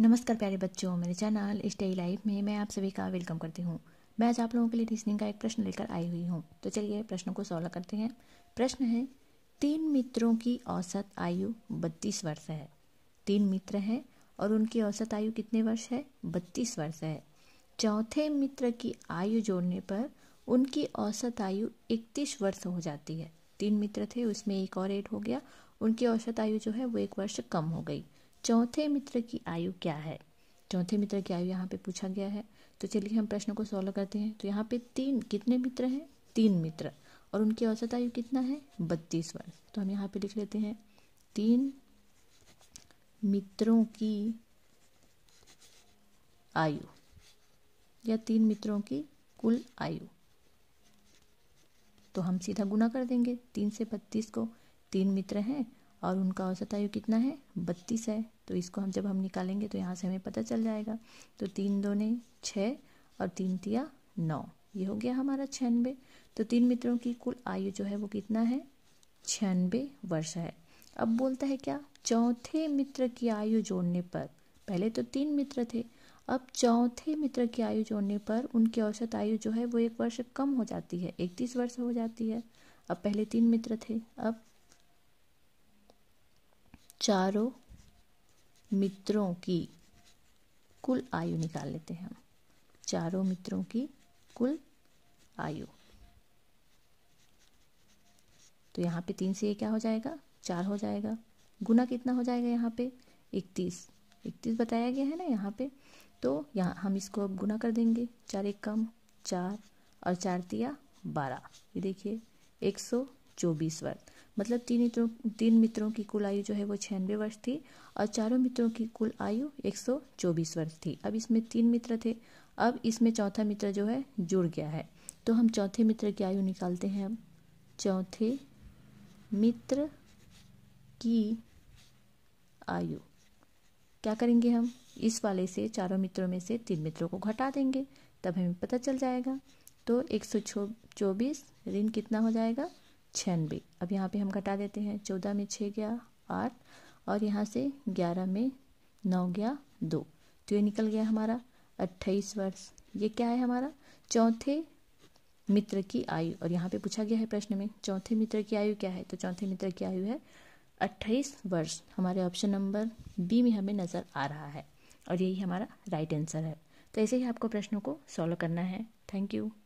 नमस्कार प्यारे बच्चों मेरे चैनल स्टडी लाइफ में मैं आप सभी का वेलकम करती हूँ मैं आज आप लोगों के लिए रीजनिंग का एक प्रश्न लेकर आई हुई हूँ तो चलिए प्रश्न को सॉल्व करते हैं प्रश्न है तीन मित्रों की औसत आयु बत्तीस वर्ष है तीन मित्र हैं और उनकी औसत आयु कितने वर्ष है बत्तीस वर्ष है चौथे मित्र की आयु जोड़ने पर उनकी औसत आयु इकतीस वर्ष हो जाती है तीन मित्र थे उसमें एक और एड हो गया उनकी औसत आयु जो है वो एक वर्ष कम हो गई चौथे मित्र की आयु क्या है चौथे मित्र की आयु यहाँ पे पूछा गया है तो चलिए हम प्रश्न को सॉल्व करते हैं तो यहाँ पे तीन कितने मित्र हैं तीन मित्र और उनकी औसत आयु कितना है बत्तीस वर्ष तो हम यहाँ पे लिख लेते हैं तीन मित्रों की आयु या तीन मित्रों की कुल आयु तो हम सीधा गुना कर देंगे तीन से बत्तीस को तीन मित्र हैं और उनका औसत आयु कितना है बत्तीस है तो इसको हम जब हम निकालेंगे तो यहाँ से हमें पता चल जाएगा तो तीन दो ने छः और तीन तिया नौ ये हो गया हमारा छियानबे तो तीन मित्रों की कुल आयु जो है वो कितना है छियानबे वर्ष है अब बोलता है क्या चौथे मित्र की आयु जोड़ने पर पहले तो तीन मित्र थे अब चौथे मित्र की आयु जोड़ने पर उनकी औसत आयु जो है वो एक वर्ष कम हो जाती है इकतीस वर्ष हो जाती है अब पहले तीन मित्र थे अब चारों मित्रों की कुल आयु निकाल लेते हैं हम चारों मित्रों की कुल आयु तो यहाँ पे तीन से ये क्या हो जाएगा चार हो जाएगा गुना कितना हो जाएगा यहाँ पे इकतीस इकतीस बताया गया है ना यहाँ पे तो यहाँ हम इसको अब गुना कर देंगे चार एक कम चार और चार तिया बारह ये देखिए एक सौ चौबीस वर्ग मतलब तीन मित्रों तीन मित्रों की कुल आयु जो है वो छियानवे वर्ष थी और चारों मित्रों की कुल आयु एक सौ चौबीस वर्ष थी अब इसमें तीन मित्र थे अब इसमें चौथा मित्र जो है जुड़ गया है तो हम चौथे मित्र की आयु निकालते हैं अब चौथे मित्र की आयु क्या करेंगे हम इस वाले से चारों मित्रों में से तीन मित्रों को घटा देंगे तब हमें पता चल जाएगा तो एक सौ चौबीस ऋण कितना हो जाएगा छियानबे अब यहाँ पे हम घटा देते हैं चौदह में छः गया आठ और यहाँ से ग्यारह में नौ गया दो तो ये निकल गया हमारा अट्ठाईस वर्ष ये क्या है हमारा चौथे मित्र की आयु और यहाँ पे पूछा गया है प्रश्न में चौथे मित्र की आयु क्या है तो चौथे मित्र की आयु है अट्ठाईस वर्ष हमारे ऑप्शन नंबर बी में हमें नज़र आ रहा है और यही हमारा राइट आंसर है तो ऐसे ही आपको प्रश्नों को सॉल्व करना है थैंक यू